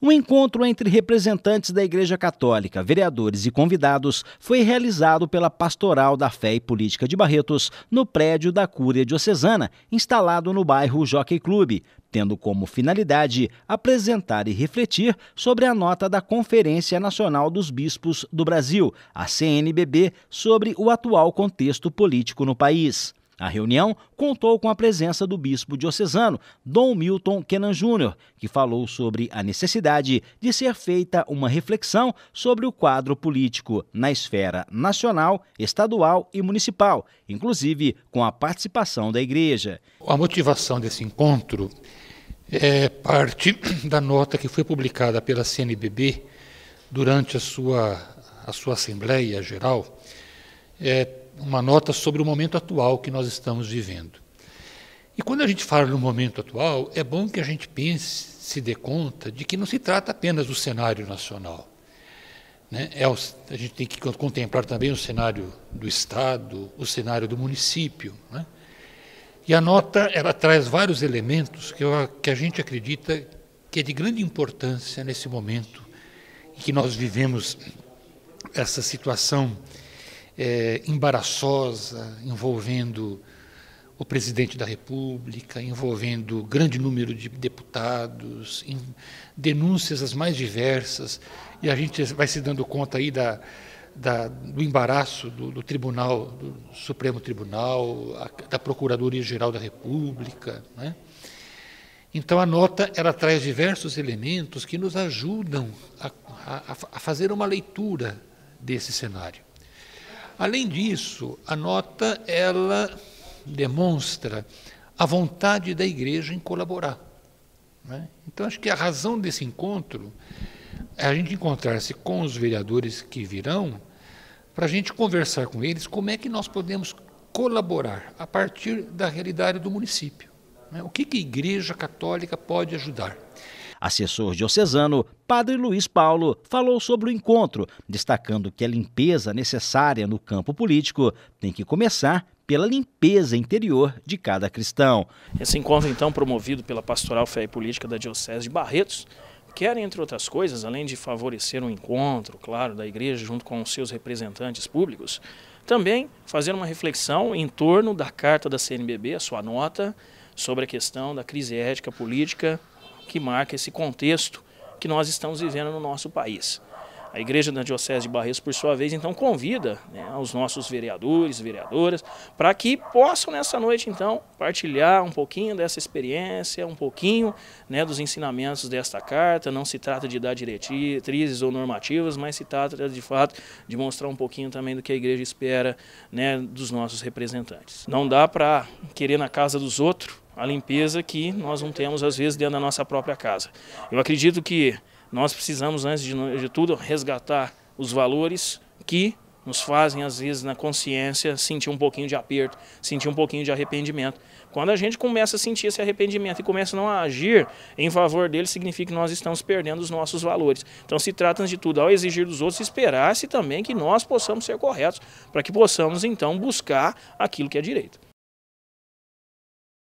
Um encontro entre representantes da Igreja Católica, vereadores e convidados foi realizado pela Pastoral da Fé e Política de Barretos no prédio da Cúria Diocesana, instalado no bairro Jockey Clube, tendo como finalidade apresentar e refletir sobre a nota da Conferência Nacional dos Bispos do Brasil, a CNBB, sobre o atual contexto político no país. A reunião contou com a presença do bispo diocesano, Dom Milton Kenan Júnior, que falou sobre a necessidade de ser feita uma reflexão sobre o quadro político na esfera nacional, estadual e municipal, inclusive com a participação da Igreja. A motivação desse encontro é parte da nota que foi publicada pela CNBB durante a sua, a sua Assembleia Geral. É, uma nota sobre o momento atual que nós estamos vivendo. E quando a gente fala no momento atual, é bom que a gente pense, se dê conta de que não se trata apenas do cenário nacional. Né? É o, a gente tem que contemplar também o cenário do Estado, o cenário do município. Né? E a nota ela traz vários elementos que, eu, que a gente acredita que é de grande importância nesse momento em que nós vivemos essa situação é, embaraçosa, envolvendo o presidente da República, envolvendo grande número de deputados, denúncias as mais diversas, e a gente vai se dando conta aí da, da, do embaraço do, do, Tribunal, do Supremo Tribunal, a, da Procuradoria-Geral da República. Né? Então, a nota ela traz diversos elementos que nos ajudam a, a, a fazer uma leitura desse cenário. Além disso, a nota ela demonstra a vontade da igreja em colaborar. Né? Então, acho que a razão desse encontro é a gente encontrar-se com os vereadores que virão, para a gente conversar com eles como é que nós podemos colaborar a partir da realidade do município. Né? O que, que a Igreja Católica pode ajudar? Assessor diocesano, Padre Luiz Paulo, falou sobre o encontro, destacando que a limpeza necessária no campo político tem que começar pela limpeza interior de cada cristão. Esse encontro, então, promovido pela Pastoral Fé e Política da Diocese de Barretos, quer, entre outras coisas, além de favorecer um encontro, claro, da igreja junto com os seus representantes públicos, também fazer uma reflexão em torno da carta da CNBB, a sua nota, sobre a questão da crise ética política que marca esse contexto que nós estamos vivendo no nosso país. A Igreja da Diocese de Barreiros, por sua vez, então convida né, os nossos vereadores, vereadoras, para que possam nessa noite, então, partilhar um pouquinho dessa experiência, um pouquinho né, dos ensinamentos desta carta. Não se trata de dar diretrizes ou normativas, mas se trata, de fato, de mostrar um pouquinho também do que a Igreja espera né, dos nossos representantes. Não dá para querer na casa dos outros a limpeza que nós não temos, às vezes, dentro da nossa própria casa. Eu acredito que nós precisamos, antes de, de tudo, resgatar os valores que nos fazem, às vezes, na consciência, sentir um pouquinho de aperto, sentir um pouquinho de arrependimento. Quando a gente começa a sentir esse arrependimento e começa não a agir em favor dele, significa que nós estamos perdendo os nossos valores. Então se trata de tudo, ao exigir dos outros, esperar-se também que nós possamos ser corretos, para que possamos então buscar aquilo que é direito.